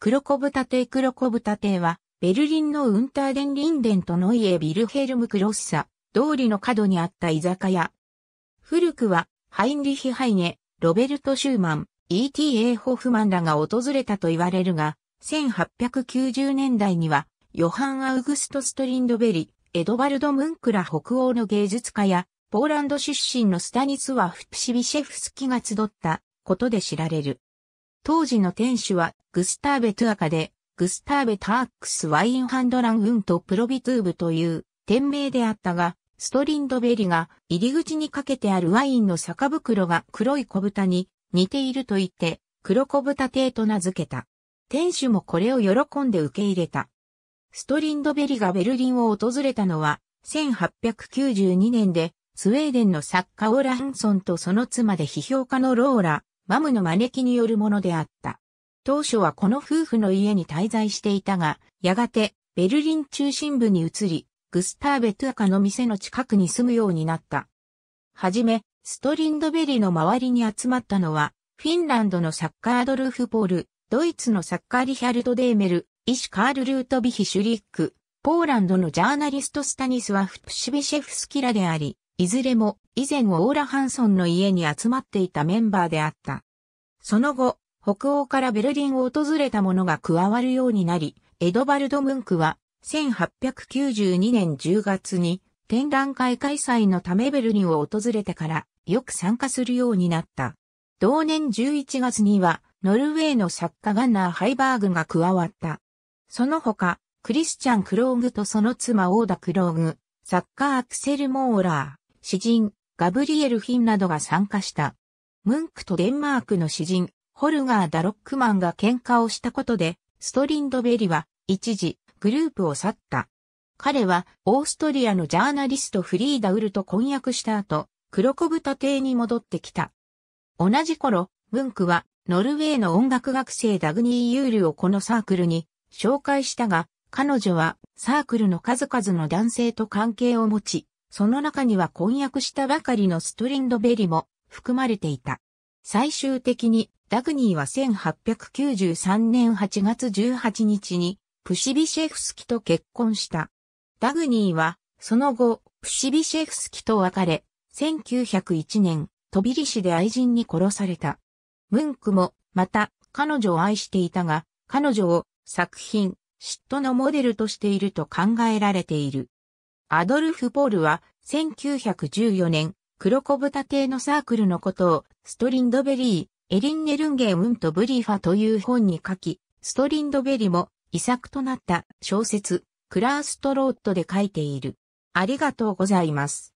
黒子豚亭黒子豚亭は、ベルリンのウンターデンリンデンとノイエ・ビルヘルム・クロッサ、通りの角にあった居酒屋。古くは、ハインリヒ・ハイネ、ロベルト・シューマン、E.T.A. ホフマンらが訪れたと言われるが、1890年代には、ヨハン・アウグスト・ストリンドベリ、エドバルド・ムンクラ北欧の芸術家や、ポーランド出身のスタニスワフ・プシビシェフスキが集ったことで知られる。当時の店主はグスターベ・トゥアカで、グスターベ・ターックス・ワインハンドラン・ウント・プロビトゥーブという店名であったが、ストリンドベリが入り口にかけてあるワインの酒袋が黒い小豚に似ていると言って黒小豚亭と名付けた。店主もこれを喜んで受け入れた。ストリンドベリがベルリンを訪れたのは1892年でスウェーデンの作家オランソンとその妻で批評家のローラ、マムの招きによるものであった。当初はこの夫婦の家に滞在していたが、やがてベルリン中心部に移り、グスターベ・トゥアカの店の近くに住むようになった。はじめ、ストリンドベリの周りに集まったのは、フィンランドのサッカードルフ・ポール、ドイツのサッカーリヒャルド・デーメル、医師カール・ルートビヒ・シュリック、ポーランドのジャーナリストスタニスワフ・プシビシェフスキラであり、いずれも以前オーラ・ハンソンの家に集まっていたメンバーであった。その後、北欧からベルリンを訪れた者が加わるようになり、エドバルド・ムンクは、1892年10月に展覧会開催のためベルリンを訪れてからよく参加するようになった。同年11月にはノルウェーの作家ガンナー・ハイバーグが加わった。その他、クリスチャン・クローグとその妻オーダ・クローグ、作家アクセル・モーラー、詩人、ガブリエル・フィンなどが参加した。ムンクとデンマークの詩人、ホルガー・ダロックマンが喧嘩をしたことで、ストリンドベリは一時グループを去った。彼はオーストリアのジャーナリストフリーダウルと婚約した後、黒子豚邸に戻ってきた。同じ頃、ムンクはノルウェーの音楽学生ダグニー・ユールをこのサークルに紹介したが、彼女はサークルの数々の男性と関係を持ち、その中には婚約したばかりのストリンドベリも含まれていた。最終的にダグニーは1893年8月18日にプシビシェフスキと結婚した。ダグニーはその後プシビシェフスキと別れ、1901年トビリシで愛人に殺された。ムンクもまた彼女を愛していたが、彼女を作品、嫉妬のモデルとしていると考えられている。アドルフ・ポールは1914年、黒子豚亭のサークルのことを、ストリンドベリー、エリンネルンゲウント・ブリーファという本に書き、ストリンドベリも遺作となった小説、クラーストローットで書いている。ありがとうございます。